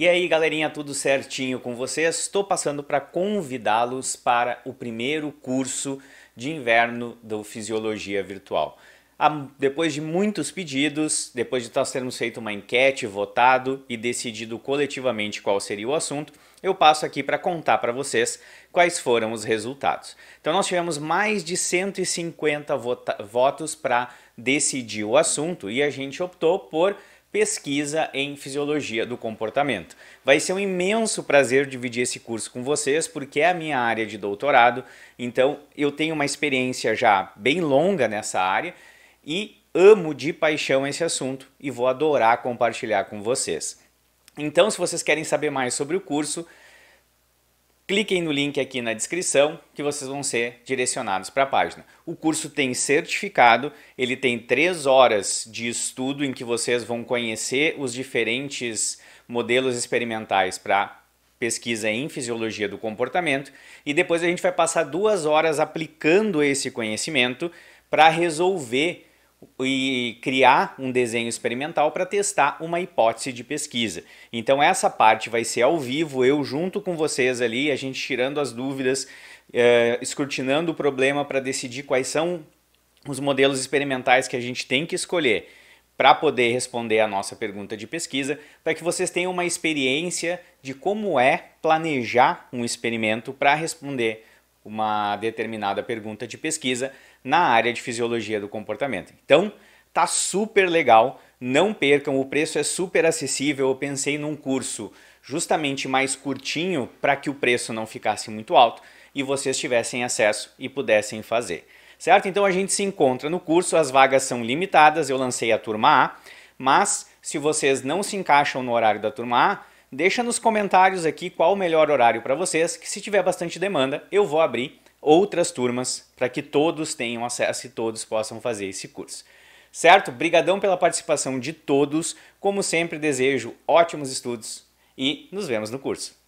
E aí, galerinha, tudo certinho com vocês? Estou passando para convidá-los para o primeiro curso de inverno do Fisiologia Virtual. Ah, depois de muitos pedidos, depois de nós termos feito uma enquete, votado e decidido coletivamente qual seria o assunto, eu passo aqui para contar para vocês quais foram os resultados. Então, nós tivemos mais de 150 votos para decidir o assunto e a gente optou por Pesquisa em Fisiologia do Comportamento. Vai ser um imenso prazer dividir esse curso com vocês, porque é a minha área de doutorado, então eu tenho uma experiência já bem longa nessa área e amo de paixão esse assunto e vou adorar compartilhar com vocês. Então, se vocês querem saber mais sobre o curso, Cliquem no link aqui na descrição que vocês vão ser direcionados para a página. O curso tem certificado, ele tem três horas de estudo em que vocês vão conhecer os diferentes modelos experimentais para pesquisa em fisiologia do comportamento e depois a gente vai passar duas horas aplicando esse conhecimento para resolver e criar um desenho experimental para testar uma hipótese de pesquisa. Então essa parte vai ser ao vivo, eu junto com vocês ali, a gente tirando as dúvidas, eh, escrutinando o problema para decidir quais são os modelos experimentais que a gente tem que escolher para poder responder a nossa pergunta de pesquisa, para que vocês tenham uma experiência de como é planejar um experimento para responder uma determinada pergunta de pesquisa na área de fisiologia do comportamento. Então, tá super legal, não percam, o preço é super acessível. Eu pensei num curso justamente mais curtinho para que o preço não ficasse muito alto e vocês tivessem acesso e pudessem fazer. Certo? Então a gente se encontra no curso, as vagas são limitadas, eu lancei a turma A, mas se vocês não se encaixam no horário da turma A, Deixa nos comentários aqui qual o melhor horário para vocês, que se tiver bastante demanda, eu vou abrir outras turmas para que todos tenham acesso e todos possam fazer esse curso. Certo? Brigadão pela participação de todos. Como sempre, desejo ótimos estudos e nos vemos no curso.